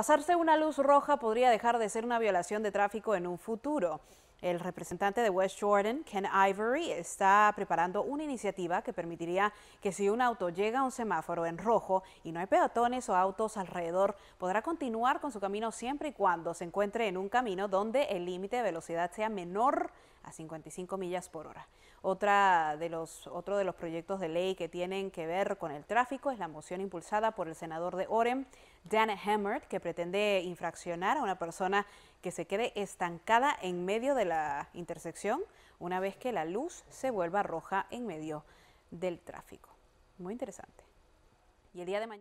Pasarse una luz roja podría dejar de ser una violación de tráfico en un futuro. El representante de West Jordan, Ken Ivory, está preparando una iniciativa que permitiría que si un auto llega a un semáforo en rojo y no hay peatones o autos alrededor, podrá continuar con su camino siempre y cuando se encuentre en un camino donde el límite de velocidad sea menor a 55 millas por hora. Otra de los, otro de los proyectos de ley que tienen que ver con el tráfico es la moción impulsada por el senador de Orem, Dan Hammert, que pretende infraccionar a una persona que se quede estancada en medio de la intersección una vez que la luz se vuelva roja en medio del tráfico. Muy interesante. Y el día de mañana.